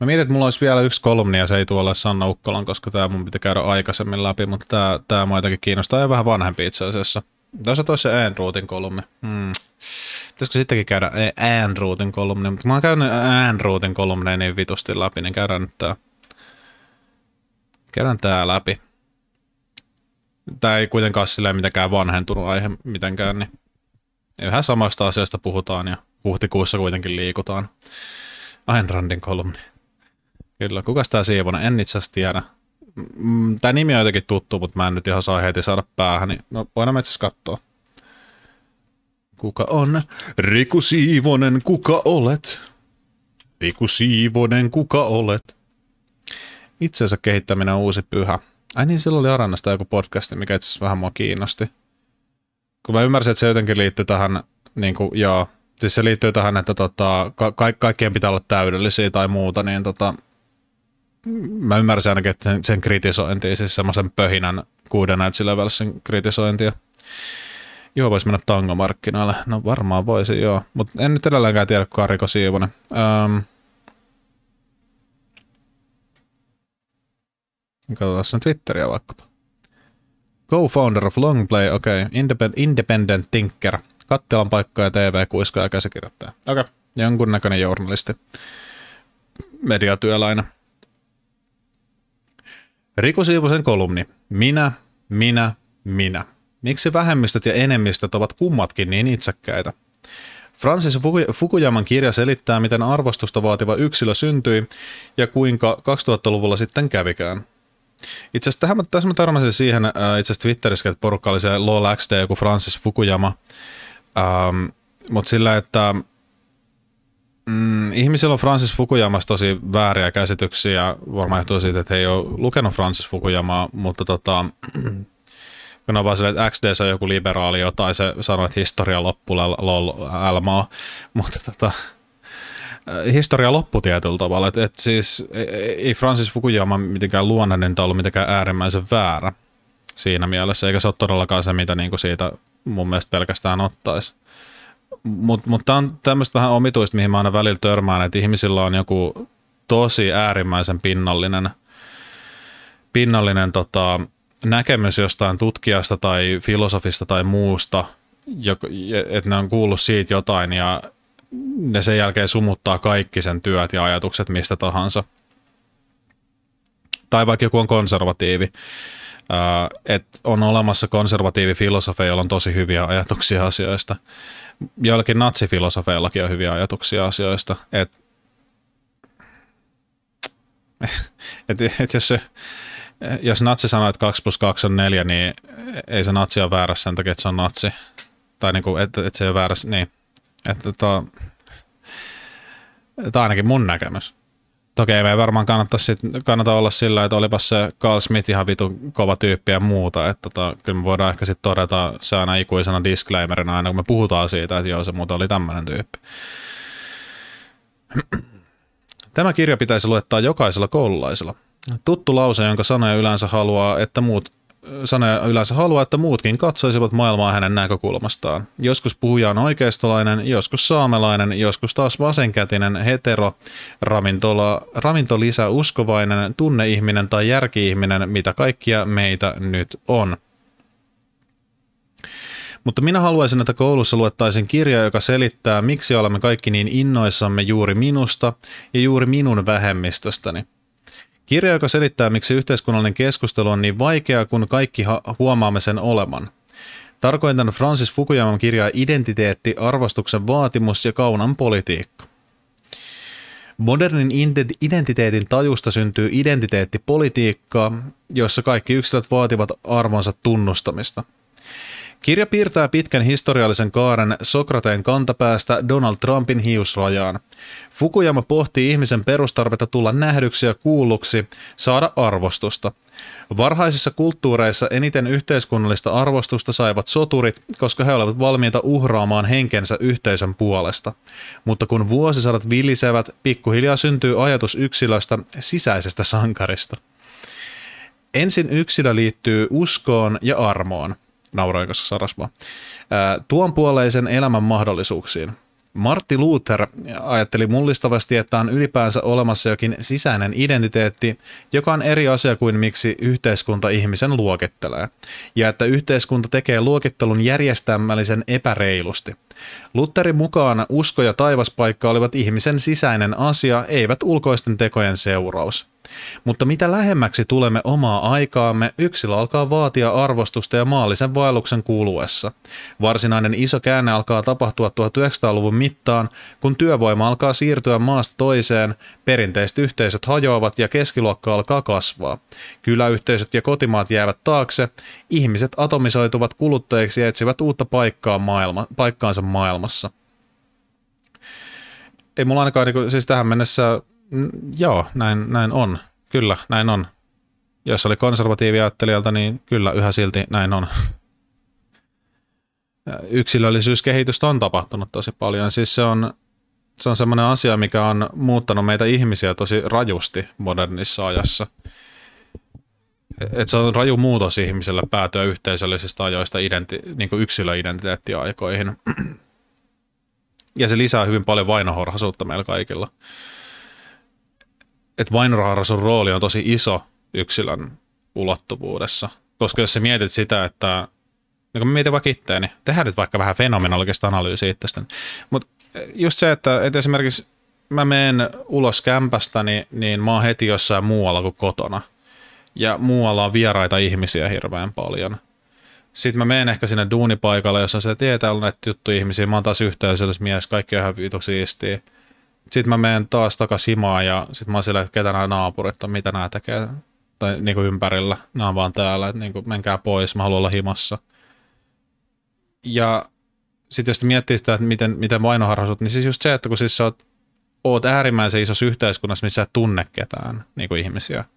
Mä mietin, että mulla olisi vielä yksi kolumni ja se ei tuolla Sanna Ukkolan, koska tämä mun pitää käydä aikaisemmin läpi, mutta tämä, tämä mua jotenkin kiinnostaa ja vähän vanhempi itse asiassa. Tässä toisi se Andrewtin kolumni. Hmm. Pitäisikö sittenkin käydä e- Andrewtin kolumni, mutta mä oon käynyt Andrewtin kolumneja niin vitusti läpi, niin käydään nyt tää. Käydään tää läpi. Tää ei kuitenkaan silleen mitenkään vanhentunut aihe mitenkään, niin yhä samasta asiasta puhutaan ja huhtikuussa kuitenkin liikutaan. Ainrandin Randin kolumni. Kyllä, kuka sitä Siivona? En itse asiassa tiedä. Mm, Tämä nimi on jotenkin tuttu, mutta mä en nyt ihan saa heti saada päähän, niin no, voidaan itse katsoa. Kuka on? Riku Siivonen, kuka olet? Riku Siivonen, kuka olet? Itseensä kehittäminen on uusi pyhä. Ai niin, silloin oli Arannasta joku podcast, mikä itse asiassa vähän mua kiinnosti. Kun mä ymmärsin, että se jotenkin liittyy tähän, niin kuin, joo, siis se liittyy tähän, että tota, ka- kaikkien pitää olla täydellisiä tai muuta, niin tota, mä ymmärsin ainakin, että sen, sen kritisointia, siis semmoisen pöhinän kuuden Edge kritisointia. Joo, voisi mennä tangomarkkinoille. No varmaan voisi, joo. Mutta en nyt edelleenkään tiedä, kuka on Riko Siivonen. Öm. Katsotaan sen Twitteriä vaikkapa. Co-founder of Longplay, okei. Okay. Independ- independent thinker. Kattilan paikkoja, TV-kuiska ja käsikirjoittaja. Okei, okay. jonkunnäköinen journalisti. Mediatyöläinen. Riku Siivosen kolumni. Minä, minä, minä. Miksi vähemmistöt ja enemmistöt ovat kummatkin niin itsekkäitä? Francis Fukuyaman kirja selittää, miten arvostusta vaativa yksilö syntyi ja kuinka 2000-luvulla sitten kävikään. Itse asiassa tässä mä törmäsin siihen, äh, itse Twitterissä, että porukka oli se LOL XD, joku Francis Fukuyama, ähm, mutta sillä, että Mm, ihmisillä on Francis Fukuyamasta tosi vääriä käsityksiä, varmaan johtuu siitä, että he ei ole lukenut Francis Fukuyamaa, mutta tota, kun on vaan sille, että XD on joku liberaali jotain, se sanoi, että historia loppu, lol, älmaa, mutta tota, äh, historia loppu tietyllä tavalla, että et siis e, e, ei Francis Fukuyama mitenkään luonnollinen tai ollut mitenkään äärimmäisen väärä siinä mielessä, eikä se ole todellakaan se, mitä niinku siitä mun mielestä pelkästään ottaisi mutta mut tämä on tämmöistä vähän omituista, mihin mä aina välillä törmään, että ihmisillä on joku tosi äärimmäisen pinnallinen, pinnallinen tota, näkemys jostain tutkijasta tai filosofista tai muusta, että ne on kuullut siitä jotain ja ne sen jälkeen sumuttaa kaikki sen työt ja ajatukset mistä tahansa. Tai vaikka joku on konservatiivi, että on olemassa konservatiivi filosofia, jolla on tosi hyviä ajatuksia asioista joillakin natsifilosofeillakin on hyviä ajatuksia asioista, että et, et jos, jos natsi sanoo, että 2 plus 2 on 4, niin ei se natsi ole väärässä sen takia, että se on natsi. Tai niinku, että et se ei ole väärässä, niin. Että tota, tämä on ainakin mun näkemys toki me ei varmaan kannata, sit, kannata olla sillä, että olipas se Carl Smith ihan vitun kova tyyppi ja muuta. Että tota, kyllä me voidaan ehkä sitten todeta se aina ikuisena disclaimerina aina, kun me puhutaan siitä, että joo, se muuta oli tämmöinen tyyppi. Tämä kirja pitäisi luettaa jokaisella koululaisella. Tuttu lause, jonka sanoja yleensä haluaa, että muut sanoja yleensä haluaa, että muutkin katsoisivat maailmaa hänen näkökulmastaan. Joskus puhuja on oikeistolainen, joskus saamelainen, joskus taas vasenkätinen, hetero, ravintola, ravintolisä uskovainen, tunneihminen tai järkiihminen, mitä kaikkia meitä nyt on. Mutta minä haluaisin, että koulussa luettaisiin kirja, joka selittää, miksi olemme kaikki niin innoissamme juuri minusta ja juuri minun vähemmistöstäni – Kirja, joka selittää, miksi yhteiskunnallinen keskustelu on niin vaikeaa, kun kaikki huomaamme sen oleman. Tarkoitan Francis Fukuyaman kirjaa Identiteetti, arvostuksen vaatimus ja kaunan politiikka. Modernin identiteetin tajusta syntyy identiteettipolitiikkaa, jossa kaikki yksilöt vaativat arvonsa tunnustamista – Kirja piirtää pitkän historiallisen kaaren Sokrateen kantapäästä Donald Trumpin hiusrajaan. Fukuyama pohtii ihmisen perustarvetta tulla nähdyksi ja kuulluksi, saada arvostusta. Varhaisissa kulttuureissa eniten yhteiskunnallista arvostusta saivat soturit, koska he olivat valmiita uhraamaan henkensä yhteisön puolesta. Mutta kun vuosisadat vilisevät, pikkuhiljaa syntyy ajatus yksilöstä sisäisestä sankarista. Ensin yksilö liittyy uskoon ja armoon – nauroin, koska sarasmaa. Tuon puoleisen elämän mahdollisuuksiin. Martti Luther ajatteli mullistavasti, että on ylipäänsä olemassa jokin sisäinen identiteetti, joka on eri asia kuin miksi yhteiskunta ihmisen luokittelee, ja että yhteiskunta tekee luokittelun järjestelmällisen epäreilusti – Lutterin mukaan usko ja taivaspaikka olivat ihmisen sisäinen asia, eivät ulkoisten tekojen seuraus. Mutta mitä lähemmäksi tulemme omaa aikaamme, yksilö alkaa vaatia arvostusta ja maallisen vaelluksen kuluessa. Varsinainen iso käänne alkaa tapahtua 1900-luvun mittaan, kun työvoima alkaa siirtyä maasta toiseen, perinteiset yhteisöt hajoavat ja keskiluokka alkaa kasvaa. Kyläyhteisöt ja kotimaat jäävät taakse, ihmiset atomisoituvat kuluttajiksi ja etsivät uutta paikkaa maailma, paikkaansa maailmassa. Ei mulla ainakaan, niin kuin, siis tähän mennessä, joo, näin, näin on. Kyllä, näin on. Jos oli konservatiivi ajattelijalta, niin kyllä yhä silti näin on. Äh, yksilöllisyyskehitystä on tapahtunut tosi paljon. Siis se on, se on semmoinen asia, mikä on muuttanut meitä ihmisiä tosi rajusti modernissa ajassa – et se on raju muutos ihmisellä päätyä yhteisöllisistä ajoista identi- niin yksilöidentiteettiaikoihin. Ja se lisää hyvin paljon vainoharhaisuutta meillä kaikilla. Että vainoharhaisuuden rooli on tosi iso yksilön ulottuvuudessa. Koska jos sä mietit sitä, että niin kun mietin vaikka itteeni, tehdään nyt vaikka vähän fenomenologista analyysiä itsestä. Mutta e, just se, että, että esimerkiksi mä menen ulos kämpästäni, niin mä oon heti jossain muualla kuin kotona – ja muualla on vieraita ihmisiä hirveän paljon. Sitten mä menen ehkä sinne duunipaikalle, jossa on se, että on näitä juttuja ihmisiä, mä oon taas mies, kaikki on ihan vitu siistiä. Sitten mä menen taas takas himaan ja sitten mä oon siellä, ketä nämä naapurit on, mitä nämä tekee tai niin kuin ympärillä. Nämä on vaan täällä, että niin kuin, menkää pois, mä haluan olla himassa. Ja sitten jos miettii sitä, että miten, miten vainoharhaisuut, niin siis just se, että kun siis sä oot, oot äärimmäisen isossa yhteiskunnassa, missä niin sä et tunne ketään niin kuin ihmisiä –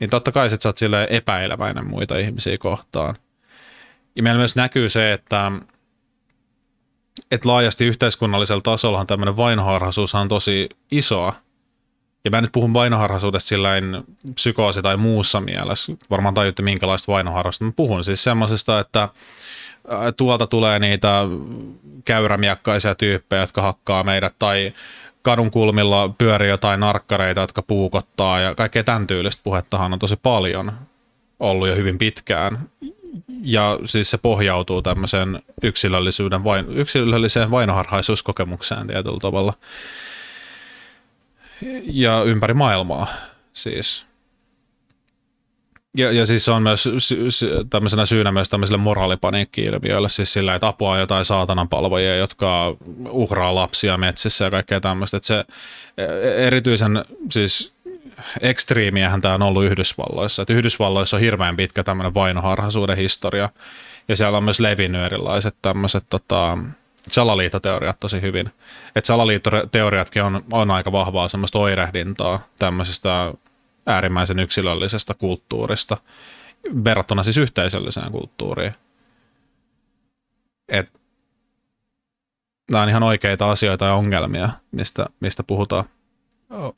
niin totta kai sit sä oot silleen epäileväinen muita ihmisiä kohtaan. Ja meillä myös näkyy se, että, että laajasti yhteiskunnallisella tasollahan tämmöinen vainoharhaisuus on tosi isoa. Ja mä nyt puhun vainoharhaisuudesta sillä psykoosi tai muussa mielessä. Varmaan tajutte minkälaista vainoharhaisuutta mä puhun. Siis semmoisesta, että tuolta tulee niitä käyrämiakkaisia tyyppejä, jotka hakkaa meidät, tai kadun kulmilla pyörii jotain narkkareita, jotka puukottaa ja kaikkea tämän tyylistä puhettahan on tosi paljon ollut jo hyvin pitkään. Ja siis se pohjautuu tämmöiseen yksilöllisyyden, vain, yksilölliseen vainoharhaisuuskokemukseen tietyllä tavalla. Ja ympäri maailmaa siis. Ja, ja siis se on myös sy- sy- tämmöisenä syynä myös tämmöisille moraalipaniikki-ilmiöille, siis sillä, että apua on jotain saatanan palvojia, jotka uhraa lapsia metsissä ja kaikkea tämmöistä. Että se e, erityisen siis ekstriimiähän tämä on ollut Yhdysvalloissa. että Yhdysvalloissa on hirveän pitkä tämmöinen vainoharhaisuuden historia, ja siellä on myös levinnyt erilaiset tämmöiset tota, salaliittoteoriat tosi hyvin. Että salaliittoteoriatkin on, on aika vahvaa semmoista oirehdintaa tämmöisestä äärimmäisen yksilöllisestä kulttuurista verrattuna siis yhteisölliseen kulttuuriin. Et, nämä on ihan oikeita asioita ja ongelmia, mistä, mistä puhutaan.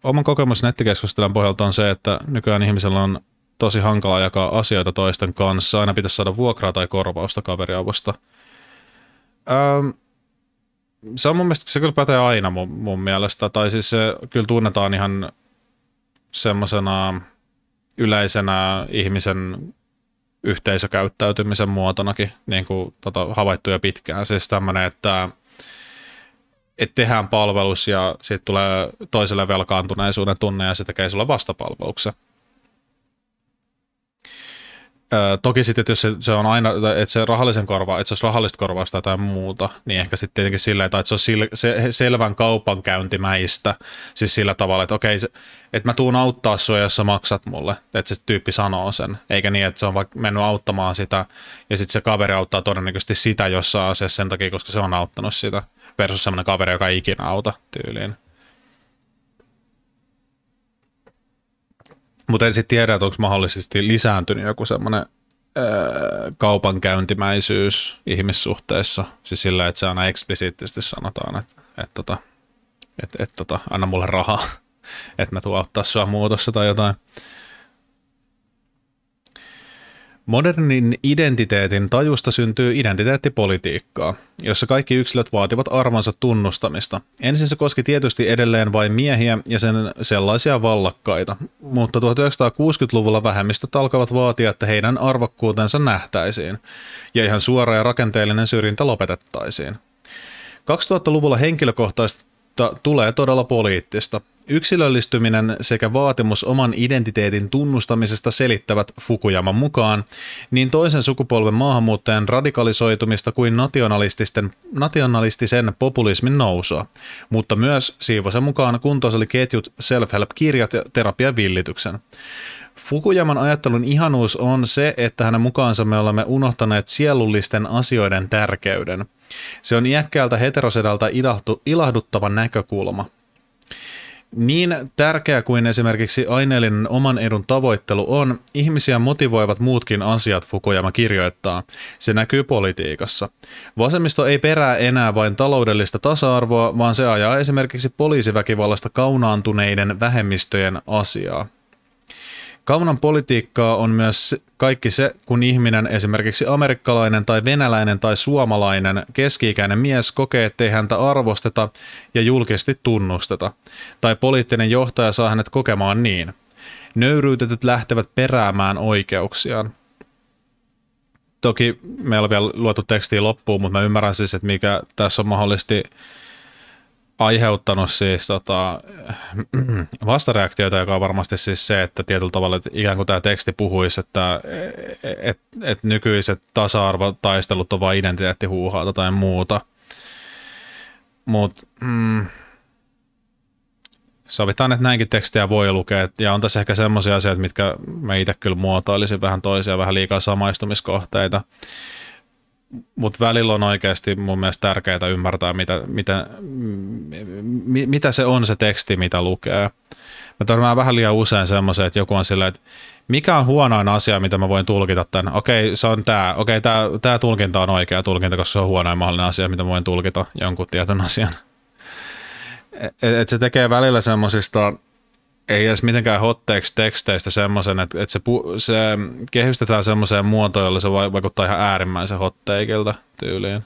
Oman kokemus nettikeskustelun pohjalta on se, että nykyään ihmisellä on tosi hankala jakaa asioita toisten kanssa. Aina pitäisi saada vuokraa tai korvausta kaveriavusta. Öm, se on mun mielestä, se kyllä pätee aina mun, mun mielestä. Tai siis se kyllä tunnetaan ihan semmoisena yleisenä ihmisen yhteisökäyttäytymisen muotonakin niin kuin tota, havaittu jo pitkään. Siis tämmöinen, että, että tehdään palvelus ja sitten tulee toiselle velkaantuneisuuden tunne ja se tekee sulle vastapalveluksen toki sitten, että jos se, se on aina, että se rahallisen korva, että se olisi rahallista korvausta tai muuta, niin ehkä sitten tietenkin sillä, että se on sil, se, selvän kaupankäyntimäistä, siis sillä tavalla, että okei, se, että mä tuun auttaa sua, jos sä maksat mulle, että se tyyppi sanoo sen, eikä niin, että se on vaikka mennyt auttamaan sitä, ja sitten se kaveri auttaa todennäköisesti sitä jossain asiassa sen takia, koska se on auttanut sitä, versus semmoinen kaveri, joka ei ikinä auta tyyliin. Mutta en sitten tiedä, että onko mahdollisesti lisääntynyt joku semmoinen öö, kaupankäyntimäisyys ihmissuhteissa, siis sillä, että se aina eksplisiittisesti sanotaan, että, että, tota, että, että, tota, että anna mulle rahaa, että mä tuon ottaa sua muutossa tai jotain. Modernin identiteetin tajusta syntyy identiteettipolitiikkaa, jossa kaikki yksilöt vaativat arvonsa tunnustamista. Ensin se koski tietysti edelleen vain miehiä ja sen sellaisia vallakkaita, mutta 1960-luvulla vähemmistöt alkavat vaatia, että heidän arvokkuutensa nähtäisiin, ja ihan suora ja rakenteellinen syrjintä lopetettaisiin. 2000-luvulla henkilökohtaista tulee todella poliittista. Yksilöllistyminen sekä vaatimus oman identiteetin tunnustamisesta selittävät Fukujaman mukaan niin toisen sukupolven maahanmuuttajan radikalisoitumista kuin nationalististen, nationalistisen populismin nousua, mutta myös Siivosen mukaan kuntosaliketjut, self-help-kirjat ja terapiavillityksen. Fukujaman ajattelun ihanuus on se, että hänen mukaansa me olemme unohtaneet sielullisten asioiden tärkeyden. Se on iäkkäältä heterosedalta ilahduttava näkökulma – niin tärkeä kuin esimerkiksi aineellinen oman edun tavoittelu on, ihmisiä motivoivat muutkin asiat Fukuyama kirjoittaa. Se näkyy politiikassa. Vasemmisto ei perää enää vain taloudellista tasa-arvoa, vaan se ajaa esimerkiksi poliisiväkivallasta kaunaantuneiden vähemmistöjen asiaa. Kaunan politiikkaa on myös kaikki se, kun ihminen, esimerkiksi amerikkalainen tai venäläinen tai suomalainen keski-ikäinen mies kokee, ettei häntä arvosteta ja julkisesti tunnusteta, tai poliittinen johtaja saa hänet kokemaan niin. Nöyryytetyt lähtevät peräämään oikeuksiaan. Toki meillä on vielä luotu tekstiä loppuun, mutta mä ymmärrän siis, että mikä tässä on mahdollisesti aiheuttanut siis tota, vastareaktiota, joka on varmasti siis se, että tietyllä tavalla että ikään kuin tämä teksti puhuisi, että et, et nykyiset tasa-arvotaistelut on vain identiteettihuuhaata tai muuta. Mutta mm, sovitaan, että näinkin tekstiä voi lukea. Ja on tässä ehkä semmoisia asioita, mitkä me itse kyllä muotoilisin vähän toisia, vähän liikaa samaistumiskohteita mutta välillä on oikeasti mun mielestä tärkeää ymmärtää, mitä, mitä, m- mitä se on se teksti, mitä lukee. Mä törmään vähän liian usein semmoisen, että joku on silleen, että mikä on huonoin asia, mitä mä voin tulkita tämän? Okei, se on tämä. Okei, tämä, tämä tulkinta on oikea tulkinta, koska se on huonoin mahdollinen asia, mitä mä voin tulkita jonkun tietyn asian. Et, et se tekee välillä semmoisista ei edes mitenkään hotteeksi teksteistä semmoisen, että, että se, pu, se kehystetään semmoiseen muotoon, jolla se vaikuttaa ihan äärimmäisen hotteikilta tyyliin.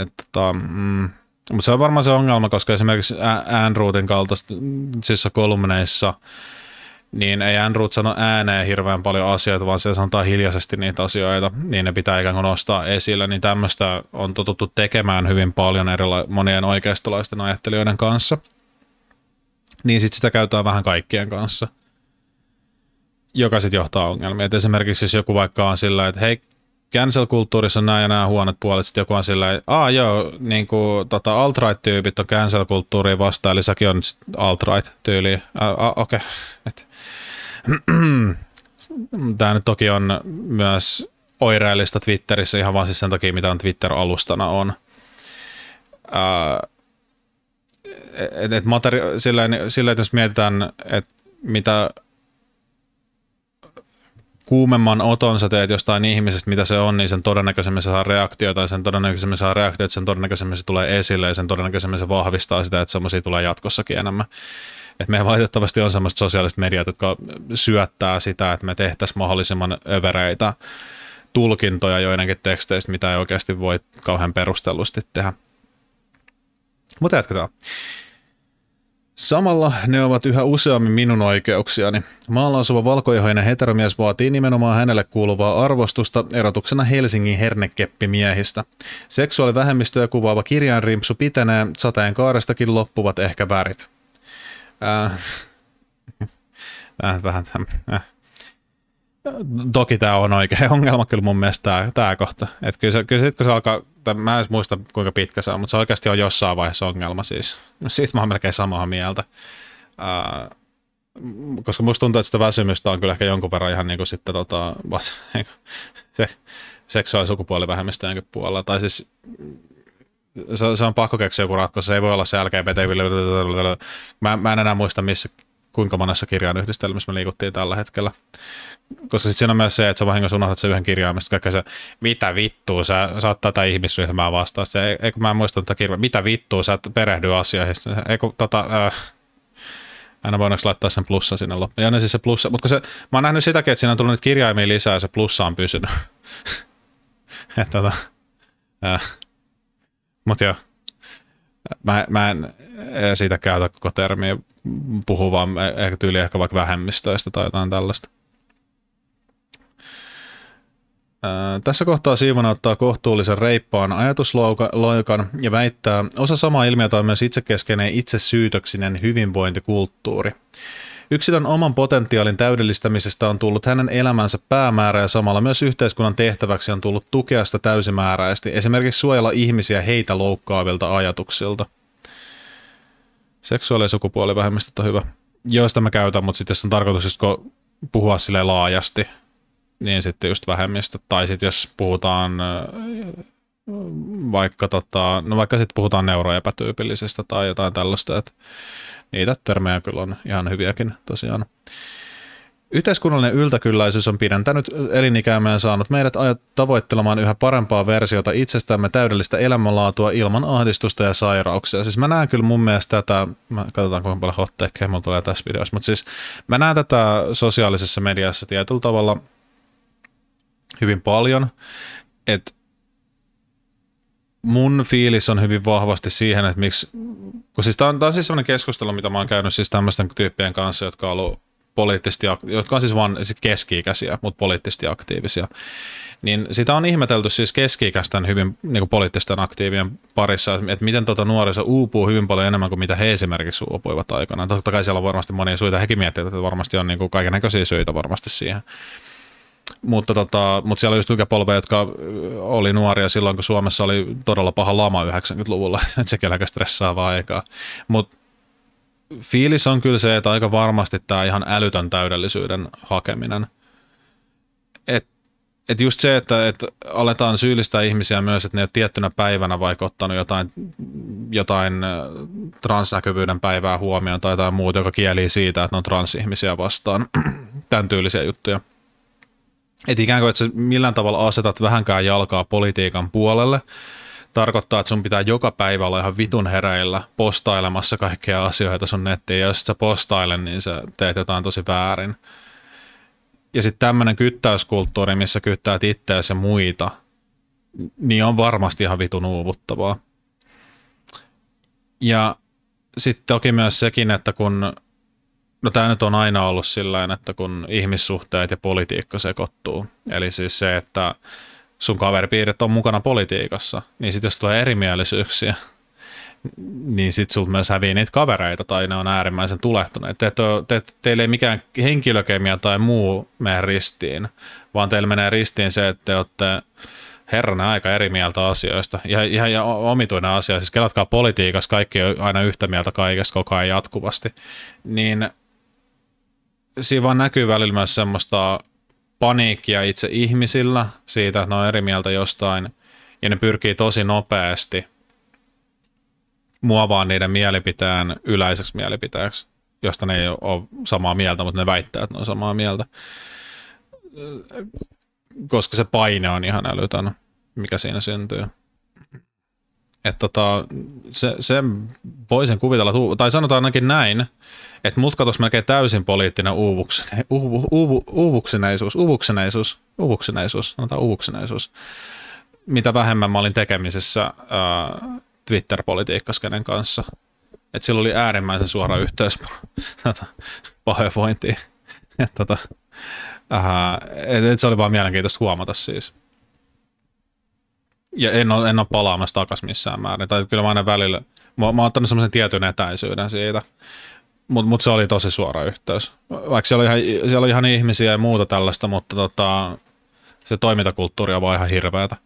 Että, tota, mm. Mutta se on varmaan se ongelma, koska esimerkiksi Andrewtin kaltaisissa mm, siis kolumneissa niin ei Andrew sano ääneen hirveän paljon asioita, vaan se sanotaan hiljaisesti niitä asioita, niin ne pitää ikään kuin nostaa esille. Niin tämmöistä on totuttu tekemään hyvin paljon erila- monien oikeistolaisten ajattelijoiden kanssa – niin sitten sitä käytetään vähän kaikkien kanssa, joka sitten johtaa ongelmia. Et esimerkiksi jos joku vaikka on sillä, että hei, cancel-kulttuurissa on nämä ja nämä huonot puolet, sitten joku on sillä, että aa joo, niin kuin, tota, alt-right-tyypit on cancel-kulttuuriin vastaan, eli säkin on nyt alt-right-tyyli. Äh, Okei. Okay. Tämä nyt toki on myös oireellista Twitterissä ihan vaan siis sen takia, mitä on Twitter-alustana on. Äh, et, et materi- sillä, sillä, että jos mietitään, että mitä kuumemman oton sä teet jostain ihmisestä, mitä se on, niin sen todennäköisemmin se saa reaktio tai sen todennäköisemmin saa reaktio, että sen todennäköisemmin se tulee esille, ja sen todennäköisemmin se vahvistaa sitä, että semmoisia tulee jatkossakin enemmän. Et meillä valitettavasti on semmoista sosiaaliset mediat, jotka syöttää sitä, että me tehtäisiin mahdollisimman övereitä tulkintoja joidenkin teksteistä, mitä ei oikeasti voi kauhean perustellusti tehdä. Mutta jatketaan. Samalla ne ovat yhä useammin minun oikeuksiani. Maalla asuva valkoihoinen heteromies vaatii nimenomaan hänelle kuuluvaa arvostusta erotuksena Helsingin hernekeppimiehistä. Seksuaalivähemmistöä kuvaava kirjanrimpsu pitenee, sateenkaarestakin loppuvat ehkä värit. Äh, äh, vähän äh. Toki tämä on oikea ongelma kyllä mun mielestä tämä, tämä kohta. Et kyllä, se, kyllä sit, kun se alkaa tai mä en muista kuinka pitkä se on, mutta se oikeasti on jossain vaiheessa ongelma siis. Siitä mä oon melkein samaa mieltä. Uh, koska musta tuntuu, että sitä väsymystä on kyllä ehkä jonkun verran ihan niin kuin sitten tota, vas, niinku se seksuaali- puolella. Tai siis se, se on pakko keksiä joku ratkaisu, se ei voi olla se LGBT. Mä, mä en enää muista, missä, kuinka monessa kirjan yhdistelmissä me liikuttiin tällä hetkellä koska sitten siinä on myös se, että sä vahingossa unohdat sen yhden kirjaimesta, kaikkea se, mitä vittua, sä, sä oot tätä ihmisryhmää vastaan, se, eikö mä muistan tätä kirjaa, mitä vittua, sä perehdy asioihin, eikö tota, äh, aina voidaanko laittaa sen plussa sinne loppuun. Ja ne no siis se plussa, mutta se, mä oon nähnyt sitäkin, että siinä on tullut nyt kirjaimia lisää ja se plussa on pysynyt. että tota, äh. Mut joo, mä, mä en siitä käytä koko termiä, puhu vaan e- tyyli ehkä vaikka vähemmistöistä tai jotain tällaista tässä kohtaa Siivona ottaa kohtuullisen reippaan ajatusloikan ja väittää, osa samaa ilmiötä on myös itsekeskeinen itsesyytöksinen hyvinvointikulttuuri. Yksilön oman potentiaalin täydellistämisestä on tullut hänen elämänsä päämäärä ja samalla myös yhteiskunnan tehtäväksi on tullut tukea sitä täysimääräisesti, esimerkiksi suojella ihmisiä heitä loukkaavilta ajatuksilta. Seksuaali- ja sukupuolivähemmistöt on hyvä. Joista mä käytän, mutta sitten jos on tarkoitus puhua sille laajasti – niin sitten just vähemmistö. Tai sitten jos puhutaan vaikka, tota, no vaikka sitten puhutaan neuroepätyypillisestä tai jotain tällaista, että niitä termejä kyllä on ihan hyviäkin tosiaan. Yhteiskunnallinen yltäkylläisyys on pidentänyt elinikäämme ja saanut meidät tavoittelemaan yhä parempaa versiota itsestämme täydellistä elämänlaatua ilman ahdistusta ja sairauksia. Siis mä näen kyllä mun mielestä tätä, mä katsotaan kuinka paljon hotteekkeja mulla tulee tässä videossa, mutta siis mä näen tätä sosiaalisessa mediassa tietyllä tavalla – hyvin paljon, että mun fiilis on hyvin vahvasti siihen, että miksi, kun siis tämä on, on siis sellainen keskustelu, mitä mä oon käynyt siis tämmöisten tyyppien kanssa, jotka on ollut poliittisesti, jotka on siis vaan keski-ikäisiä, mutta poliittisesti aktiivisia, niin sitä on ihmetelty siis keski-ikäisten hyvin niin kuin poliittisten aktiivien parissa, että miten tuota nuoriso uupuu hyvin paljon enemmän kuin mitä he esimerkiksi uupuivat aikanaan. Totta kai siellä on varmasti monia syitä, hekin miettivät, että varmasti on niin näköisiä syitä varmasti siihen mutta, tota, mutta siellä oli just ikäpolveja, jotka oli nuoria silloin, kun Suomessa oli todella paha lama 90-luvulla, että sekin aika stressaavaa aikaa. Mutta fiilis on kyllä se, että aika varmasti tämä ihan älytön täydellisyyden hakeminen. Et, et just se, että et aletaan syyllistää ihmisiä myös, että ne on tiettynä päivänä vaikka ottanut jotain, jotain transnäkyvyyden päivää huomioon tai jotain muuta, joka kielii siitä, että ne on transihmisiä vastaan. Tämän tyylisiä juttuja. Että ikään kuin, että sä millään tavalla asetat vähänkään jalkaa politiikan puolelle, tarkoittaa, että sun pitää joka päivä olla ihan vitun hereillä postailemassa kaikkia asioita sun nettiin, ja jos sä postaile, niin sä teet jotain tosi väärin. Ja sitten tämmöinen kyttäyskulttuuri, missä kyttäät itseäsi ja muita, niin on varmasti ihan vitun uuvuttavaa. Ja sitten toki myös sekin, että kun No tämä nyt on aina ollut sillä että kun ihmissuhteet ja politiikka sekoittuu. Eli siis se, että sun kaveripiirit on mukana politiikassa, niin sitten jos tulee erimielisyyksiä, niin sitten sulta myös hävii niitä kavereita tai ne on äärimmäisen tulehtuneet. Te, te, te, teillä ei mikään henkilökemia tai muu mene ristiin, vaan teillä menee ristiin se, että te olette herran aika eri mieltä asioista. Ja, ja, ja omituinen asia, siis kelatkaa politiikassa, kaikki on aina yhtä mieltä kaikessa koko ajan jatkuvasti. Niin siinä vaan näkyy välillä myös semmoista paniikkia itse ihmisillä siitä, että ne on eri mieltä jostain, ja ne pyrkii tosi nopeasti muovaa niiden mielipiteen yleiseksi mielipiteeksi, josta ne ei ole samaa mieltä, mutta ne väittää, että ne on samaa mieltä. Koska se paine on ihan älytön, mikä siinä syntyy. Että tota, se, se voisin kuvitella, tai sanotaan ainakin näin, että mut katos melkein täysin poliittinen uuvuksene, uuvu, uuvu, uuvuksineisuus, uuvuksineisuus, sanotaan uuvukseneisuus. Mitä vähemmän mä olin tekemisessä äh, twitter politiikkaskenen kanssa. Että sillä oli äärimmäisen suora yhteys pahoinvointiin. Et, tota, äh, et, se oli vaan mielenkiintoista huomata siis. Ja en ole, en ole palaamassa takaisin missään määrin. Tai kyllä mä aina välillä, mä, mä oon ottanut semmoisen tietyn etäisyyden siitä. Mutta mut se oli tosi suora yhteys. Vaikka siellä oli ihan, siellä oli ihan ihmisiä ja muuta tällaista, mutta tota, se toimintakulttuuri on vaan ihan hirveätä.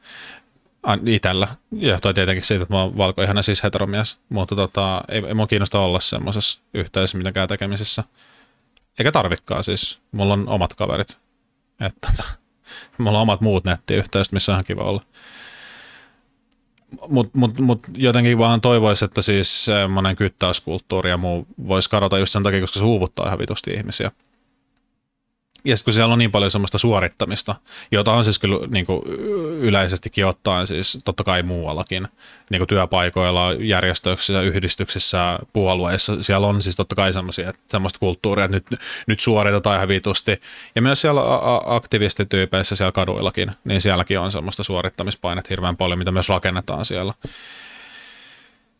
Itellä. Johtoi tietenkin siitä, että mä oon ihan siis heteromies, mutta tota, ei, ei mua kiinnosta olla semmoisessa yhteydessä mitenkään tekemisissä. Eikä tarvikkaa siis. Mulla on omat kaverit. Että, tota, mulla on omat muut nettiyhteydet, missä on kiva olla. Mutta mut, mut jotenkin vaan toivoisi, että siis semmoinen kyttäyskulttuuri ja muu voisi kadota just sen takia, koska se huuvuttaa ihan vitusti ihmisiä ja kun siellä on niin paljon semmoista suorittamista, jota on siis kyllä niin kuin yleisestikin ottaen siis totta kai muuallakin, niin kuin työpaikoilla, järjestöissä, yhdistyksissä, puolueissa, siellä on siis totta kai semmoisia, että semmoista kulttuuria, että nyt, nyt suoritetaan ihan vitusti. Ja myös siellä aktivistityypeissä siellä kaduillakin, niin sielläkin on semmoista suorittamispainetta hirveän paljon, mitä myös rakennetaan siellä.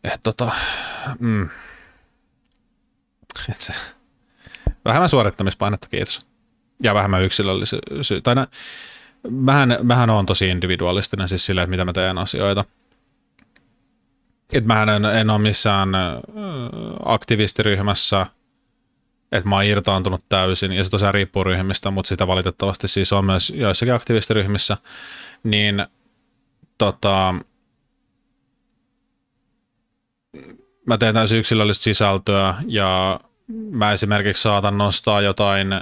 Et tota, mm. Et se, vähemmän suorittamispainetta, kiitos ja vähemmän yksilöllisyys. Tai nä, mähän, mähän on tosi individualistinen siis sillä, että mitä mä teen asioita. Et mähän en, en ole missään aktivistiryhmässä, että mä oon irtaantunut täysin, ja se tosiaan riippuu ryhmistä, mutta sitä valitettavasti siis on myös joissakin aktivistiryhmissä, niin tota, mä teen täysin yksilöllistä sisältöä, ja mä esimerkiksi saatan nostaa jotain –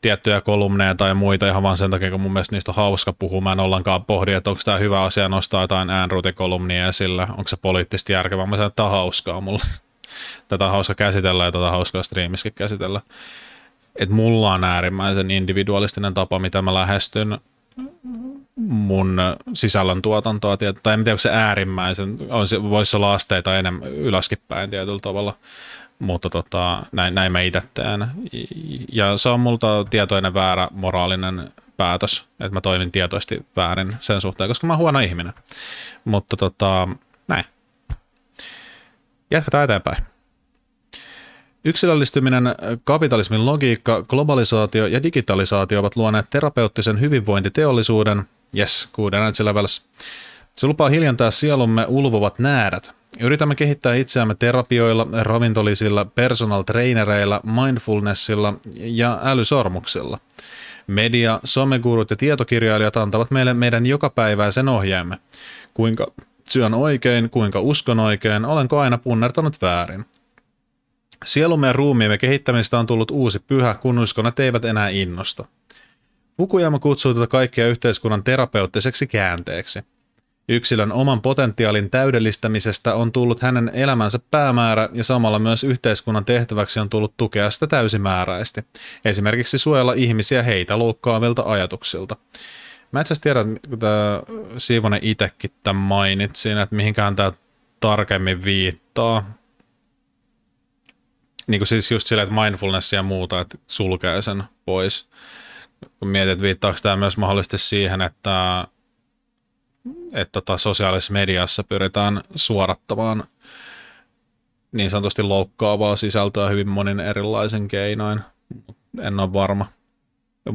tiettyjä kolumneja tai muita ihan vaan sen takia, kun mun mielestä niistä on hauska puhua. Mä en ollenkaan pohdi, että onko tämä hyvä asia nostaa jotain äänruutikolumnia esillä, onko se poliittisesti järkevää. Mä sanon, että tämä on hauskaa mulle. Tätä on hauska käsitellä ja tätä on hauskaa striimissäkin käsitellä. Et mulla on äärimmäisen individualistinen tapa, mitä mä lähestyn mun sisällön tuotantoa, tai en tiedä, onko se äärimmäisen, on, voisi olla asteita enemmän ylöskinpäin tietyllä tavalla, mutta tota, näin, näin mä itse teen. Ja se on multa tietoinen väärä moraalinen päätös, että mä toimin tietoisesti väärin sen suhteen, koska mä oon huono ihminen. Mutta tota, näin. Jatketaan eteenpäin. Yksilöllistyminen, kapitalismin logiikka, globalisaatio ja digitalisaatio ovat luoneet terapeuttisen hyvinvointiteollisuuden, yes, kuuden sillä välissä. Se lupaa hiljentää sielumme ulvovat näärät, Yritämme kehittää itseämme terapioilla, ravintolisilla, personal trainereilla, mindfulnessilla ja älysormuksilla. Media, somegurut ja tietokirjailijat antavat meille meidän jokapäiväisen ohjeemme. Kuinka syön oikein, kuinka uskon oikein, olenko aina punnertanut väärin. Sielumme ja ruumiimme kehittämistä on tullut uusi pyhä, kun uskonnet eivät enää innosta. Fukuyama kutsuu tätä kaikkea yhteiskunnan terapeuttiseksi käänteeksi – Yksilön oman potentiaalin täydellistämisestä on tullut hänen elämänsä päämäärä ja samalla myös yhteiskunnan tehtäväksi on tullut tukea sitä täysimääräisesti. Esimerkiksi suojella ihmisiä heitä loukkaavilta ajatuksilta. Mä itse tiedä, kun tämä Siivonen itsekin tämän mainitsin, että mihinkään tämä tarkemmin viittaa. Niin kuin siis just silleen, että mindfulness ja muuta, että sulkee sen pois. Kun mietit, viittaako tämä myös mahdollisesti siihen, että että tota, sosiaalisessa mediassa pyritään suorattamaan niin sanotusti loukkaavaa sisältöä hyvin monin erilaisen keinoin. En ole varma.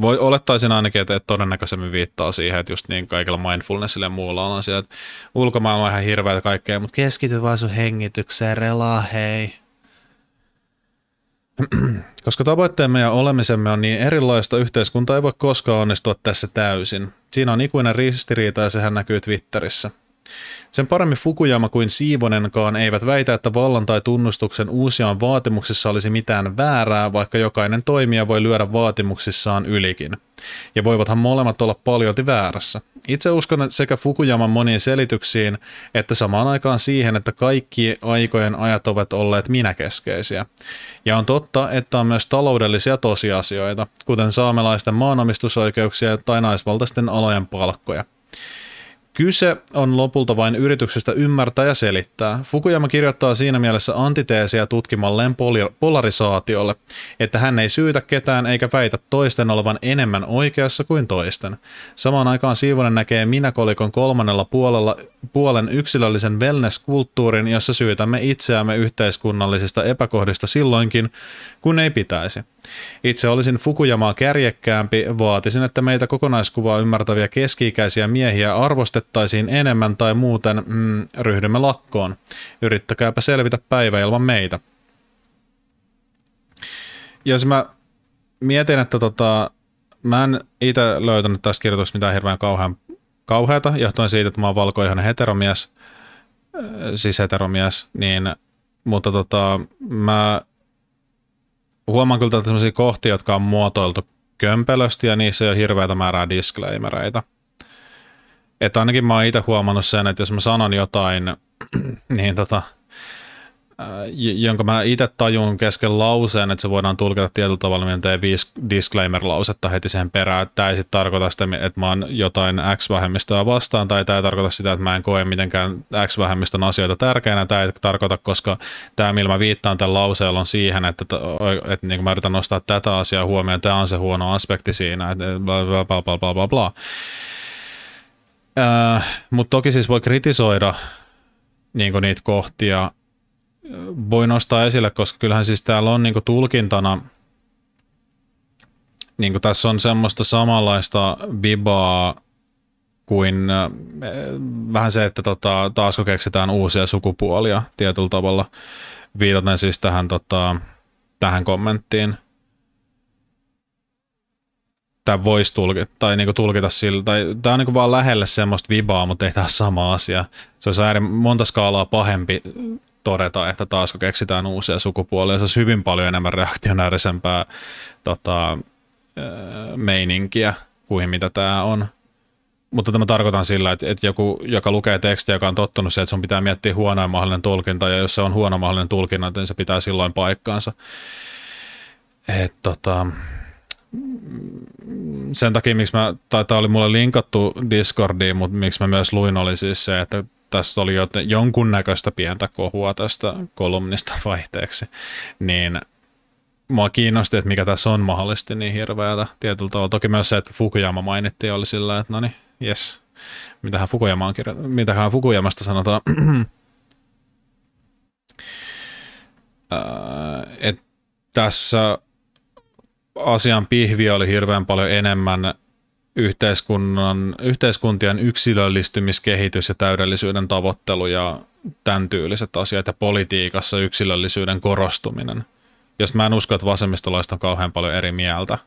Voi, olettaisin ainakin, että todennäköisemmin viittaa siihen, että just niin kaikilla mindfulnessilla ja muulla on asia, että ulkomaailma on ihan hirveä kaikkea, mutta keskity vaan sun hengitykseen, relaa hei. Koska tavoitteemme ja olemisemme on niin erilaista, yhteiskunta ei voi koskaan onnistua tässä täysin. Siinä on ikuinen ristiriita ja sehän näkyy Twitterissä. Sen paremmin Fukujama kuin Siivonenkaan eivät väitä, että vallan tai tunnustuksen uusiaan vaatimuksissa olisi mitään väärää, vaikka jokainen toimija voi lyödä vaatimuksissaan ylikin. Ja voivathan molemmat olla paljolti väärässä. Itse uskon sekä Fukujaman moniin selityksiin, että samaan aikaan siihen, että kaikki aikojen ajat ovat olleet minäkeskeisiä. Ja on totta, että on myös taloudellisia tosiasioita, kuten saamelaisten maanomistusoikeuksia tai naisvaltaisten alojen palkkoja. Kyse on lopulta vain yrityksestä ymmärtää ja selittää. Fukuyama kirjoittaa siinä mielessä antiteesiä tutkimalleen polarisaatiolle, että hän ei syytä ketään eikä väitä toisten olevan enemmän oikeassa kuin toisten. Samaan aikaan Siivonen näkee minäkolikon kolmannella puolella puolen yksilöllisen wellness-kulttuurin, jossa syytämme itseämme yhteiskunnallisista epäkohdista silloinkin, kun ei pitäisi. Itse olisin Fukujamaa kärjekkäämpi, vaatisin, että meitä kokonaiskuvaa ymmärtäviä keski-ikäisiä miehiä arvostetaan otettaisiin enemmän tai muuten mm, ryhdymme lakkoon. Yrittäkääpä selvitä päivä ilman meitä. Jos mä mietin, että tota, mä en itse löytänyt tässä kirjoituksessa mitään hirveän kauhean, kauheata, johtuen siitä, että mä oon valkoihainen heteromies, äh, siis heteromies, niin, mutta tota, mä huomaan kyllä tällaisia kohtia, jotka on muotoiltu kömpelösti ja niissä ei ole hirveätä määrää disclaimereita. Että ainakin mä oon itse huomannut sen, että jos mä sanon jotain, niin tota, jonka mä itse tajun kesken lauseen, että se voidaan tulkita tietyllä tavalla, niin teen viisi disclaimer-lausetta heti sen perään, että tämä ei sitten tarkoita sitä, että mä oon jotain X-vähemmistöä vastaan, tai tämä ei tarkoita sitä, että mä en koe mitenkään X-vähemmistön asioita tärkeänä, tämä ei tarkoita, koska tämä, millä mä viittaan tämän lauseella, on siihen, että, että, että niin mä yritän nostaa tätä asiaa huomioon, tämä on se huono aspekti siinä, että bla bla bla bla bla bla. Äh, Mutta toki siis voi kritisoida niin niitä kohtia. Äh, voi nostaa esille, koska kyllähän siis täällä on niin tulkintana, niin tässä on semmoista samanlaista vibaa kuin äh, vähän se, että tota, taasko keksitään uusia sukupuolia tietyllä tavalla. Viitaten siis tähän, tota, tähän kommenttiin tämä voisi tulkita, tai niinku tulkita sillä, tai tämä on niinku vaan lähelle semmoista vibaa, mutta ei tämä sama asia. Se olisi äärim, monta skaalaa pahempi todeta, että taas kun keksitään uusia sukupuolia, se olisi hyvin paljon enemmän reaktionäärisempää tota, öö, meininkiä kuin mitä tämä on. Mutta tämä tarkoitan sillä, että, että joku, joka lukee tekstiä, joka on tottunut siihen, että sun pitää miettiä huonoin mahdollinen tulkinta, ja jos se on huono mahdollinen tulkinta, niin se pitää silloin paikkaansa. Et, tota, sen takia, miksi mä, tai tämä oli mulle linkattu Discordiin, mutta miksi mä myös luin, oli siis se, että tästä oli joten, jonkunnäköistä pientä kohua tästä kolumnista vaihteeksi, niin mua kiinnosti, että mikä tässä on mahdollisesti niin hirveätä tietyllä tavalla. Toki myös se, että Fukuyama mainittiin, oli sillä, että no niin, jes, mitähän, Fukuyama on kirjo... mitähän Fukuyamasta sanotaan. äh, että tässä asian pihviä oli hirveän paljon enemmän yhteiskunnan, yhteiskuntien yksilöllistymiskehitys ja täydellisyyden tavoittelu ja tämän tyyliset asiat ja politiikassa yksilöllisyyden korostuminen. Jos mä en usko, että vasemmistolaiset on kauhean paljon eri mieltä.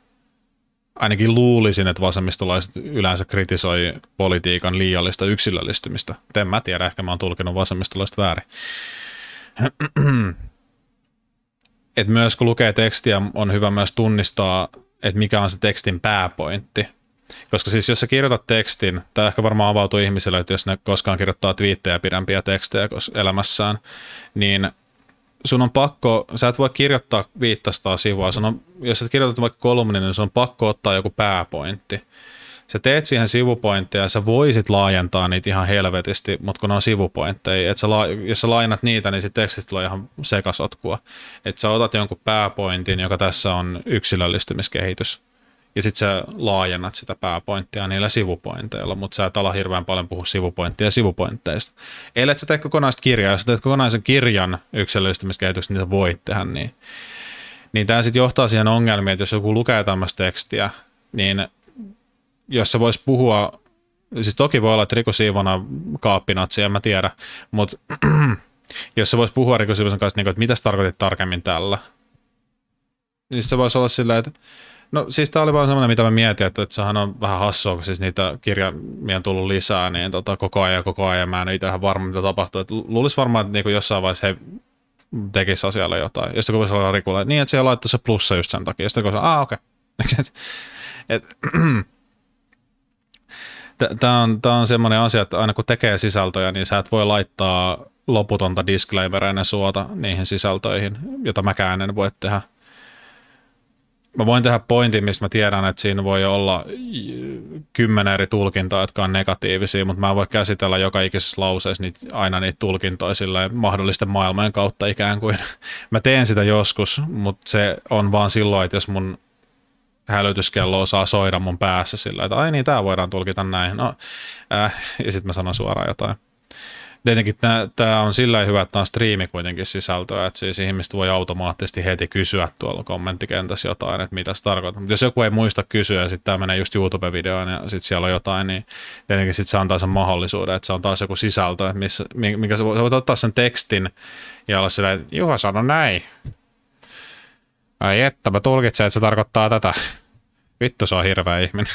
Ainakin luulisin, että vasemmistolaiset yleensä kritisoi politiikan liiallista yksilöllistymistä. En mä tiedä, ehkä mä oon tulkinut vasemmistolaiset väärin. että myös kun lukee tekstiä, on hyvä myös tunnistaa, että mikä on se tekstin pääpointti. Koska siis jos sä kirjoitat tekstin, tämä ehkä varmaan avautuu ihmiselle, että jos ne koskaan kirjoittaa twiittejä pidempiä tekstejä elämässään, niin sun on pakko, sä et voi kirjoittaa 500 sivua, sun on, jos sä kirjoitat vaikka kolumnin, niin sun on pakko ottaa joku pääpointti sä teet siihen sivupointteja, sä voisit laajentaa niitä ihan helvetisti, mutta kun ne on sivupointteja, että sä, jos sä lainat niitä, niin se tekstistä tulee ihan sekasotkua. Että sä otat jonkun pääpointin, joka tässä on yksilöllistymiskehitys, ja sitten sä laajennat sitä pääpointtia niillä sivupointeilla, mutta sä et ala hirveän paljon puhua sivupointtia ja sivupointteista. Eli sä tee kokonaista kirjaa, jos sä teet kokonaisen kirjan yksilöllistymiskehitys, niin sä voit tehdä niin. Niin tämä sitten johtaa siihen ongelmiin, että jos joku lukee tämmöistä tekstiä, niin jossa voisi puhua, siis toki voi olla, että rikosiivona kaappinatsi, en mä tiedä, mutta jossa voisi puhua rikosiivosen kanssa, niin kuin, että mitä tarkoitit tarkemmin tällä. Niin se voisi olla silleen, että No siis tämä oli vaan semmoinen, mitä mä mietin, että, että sehän on vähän hassua, kun siis niitä kirjamia on tullut lisää, niin tota, koko ajan koko ajan mä en ole ihan varma, mitä tapahtuu. Et luulisi varmaan, että niin jossain vaiheessa he tekisi asialle jotain. Ja sitten kun voisi olla Rikulle, niin että siellä laittaa se plussa just sen takia. Ja sitten kun se, aah okei. Okay. Tämä on, tää on semmoinen asia, että aina kun tekee sisältöjä, niin sä et voi laittaa loputonta disclaimereina suota niihin sisältöihin, jota mäkään en voi tehdä. Mä voin tehdä pointin, mistä mä tiedän, että siinä voi olla kymmenen eri tulkintaa, jotka on negatiivisia, mutta mä en voi käsitellä joka ikisessä lauseessa niitä, aina niitä tulkintoja silleen mahdollisten maailmojen kautta ikään kuin. Mä teen sitä joskus, mutta se on vaan silloin, että jos mun Hälytyskello saa soida mun päässä sillä, että ai niin, tämä voidaan tulkita näin. No, äh, ja sitten mä sanon suoraan jotain. Tietenkin tämä on sillä hyvä, että tämä on striimi kuitenkin sisältöä, että siis ihmiset voi automaattisesti heti kysyä tuolla kommenttikentässä jotain, että mitä se tarkoittaa. Mutta jos joku ei muista kysyä ja sitten tämä menee just YouTube-videoon ja sitten siellä on jotain, niin tietenkin sitten se antaa sen mahdollisuuden, että se on taas joku sisältö, että missä, minkä sä voit, sä voit ottaa sen tekstin ja olla silleen, että Juha sano näin, Ai että, mä tulkitsen, että se tarkoittaa tätä. Vittu, se on hirveä ihminen.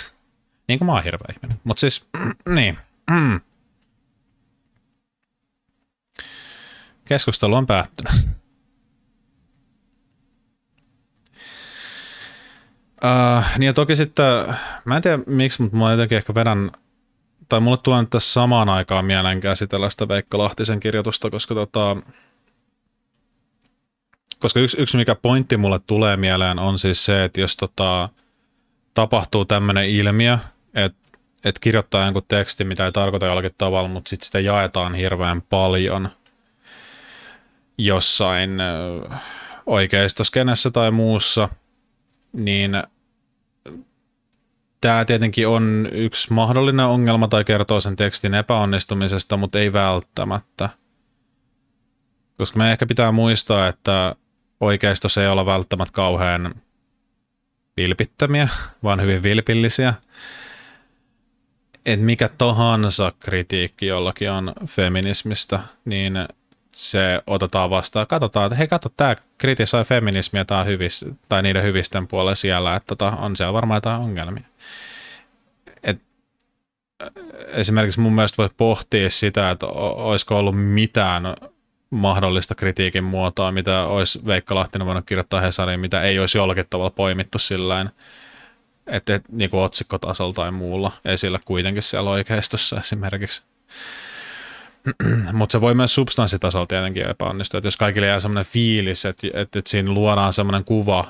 Niin kuin mä oon hirveä ihminen. Mut siis, niin. Keskustelu on päättynyt. Uh, niin ja toki sitten, mä en tiedä miksi, mutta mulla jotenkin ehkä vedän, tai mulle tulee nyt tässä samaan aikaan mieleen käsitellä sitä Veikka Lahtisen kirjoitusta, koska tota, koska yksi, yksi mikä pointti mulle tulee mieleen on siis se, että jos tota, tapahtuu tämmöinen ilmiö, että et kirjoittaa jonkun teksti, mitä ei tarkoita jollakin tavalla, mutta sitten sitä jaetaan hirveän paljon jossain oikeistoskenessä tai muussa, niin tämä tietenkin on yksi mahdollinen ongelma tai kertoo sen tekstin epäonnistumisesta, mutta ei välttämättä. Koska me ehkä pitää muistaa, että se ei olla välttämättä kauhean vilpittömiä, vaan hyvin vilpillisiä. Et mikä tahansa kritiikki jollakin on feminismistä, niin se otetaan vastaan. Katsotaan, että hei kato, tämä kritisoi feminismiä tää hyvis, tai niiden hyvisten puolella siellä, että tota, on siellä varmaan jotain ongelmia. Et, äh, esimerkiksi mun mielestä voi pohtia sitä, että olisiko ollut mitään mahdollista kritiikin muotoa, mitä olisi Veikka Lahtinen voinut kirjoittaa Hesariin, mitä ei olisi jollakin tavalla poimittu sillä että et, niin kuin otsikkotasolla tai muulla esillä kuitenkin siellä oikeistossa esimerkiksi. Mutta se voi myös substanssitasolla tietenkin epäonnistua, että jos kaikille jää semmoinen fiilis, että, että, että siinä luodaan semmoinen kuva,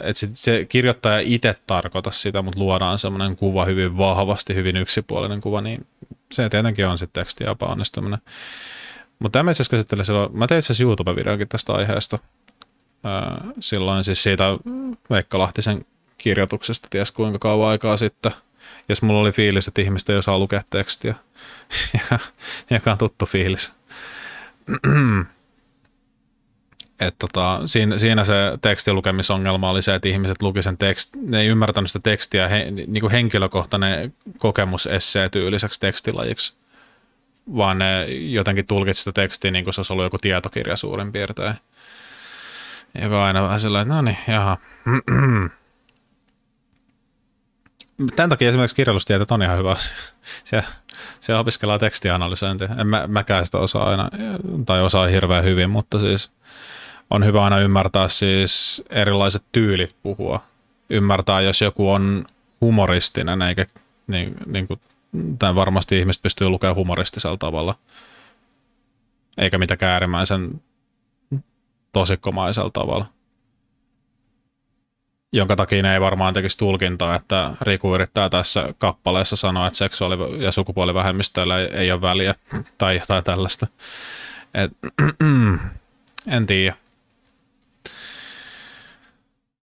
että se, se kirjoittaja itse tarkoita sitä, mutta luodaan semmoinen kuva hyvin vahvasti, hyvin yksipuolinen kuva, niin se tietenkin on sitten tekstiä epäonnistuminen. Mutta tämä itse käsittelen silloin, mä tein itse YouTube-videonkin tästä aiheesta. Silloin siis siitä Veikka Lahtisen kirjoituksesta, ties kuinka kauan aikaa sitten. Jos mulla oli fiilis, että ihmistä ei osaa lukea tekstiä, joka on tuttu fiilis. Et tota, siinä, siinä se tekstin lukemisongelma oli se, että ihmiset luki sen tekst, ne ei ymmärtänyt sitä tekstiä he, niin kuin henkilökohtainen kokemus essee tyyliseksi tekstilajiksi vaan ne jotenkin tulkitsi sitä tekstiä niin kuin se olisi ollut joku tietokirja suurin piirtein. Joka aina vähän sellainen, että no niin, jaha. Tämän takia esimerkiksi kirjallustieteet on ihan hyvä asia. Se, se opiskellaan tekstianalysointia. En mä, mäkään sitä osaa aina, tai osaa hirveän hyvin, mutta siis on hyvä aina ymmärtää siis erilaiset tyylit puhua. Ymmärtää, jos joku on humoristinen eikä niin, niin kuin tämän varmasti ihmiset pystyy lukemaan humoristisella tavalla, eikä mitenkään äärimmäisen tosikkomaisella tavalla. Jonka takia ne ei varmaan tekisi tulkintaa, että Riku yrittää tässä kappaleessa sanoa, että seksuaali- ja sukupuolivähemmistöillä ei, ei ole väliä tai jotain tällaista. Et, en tiedä.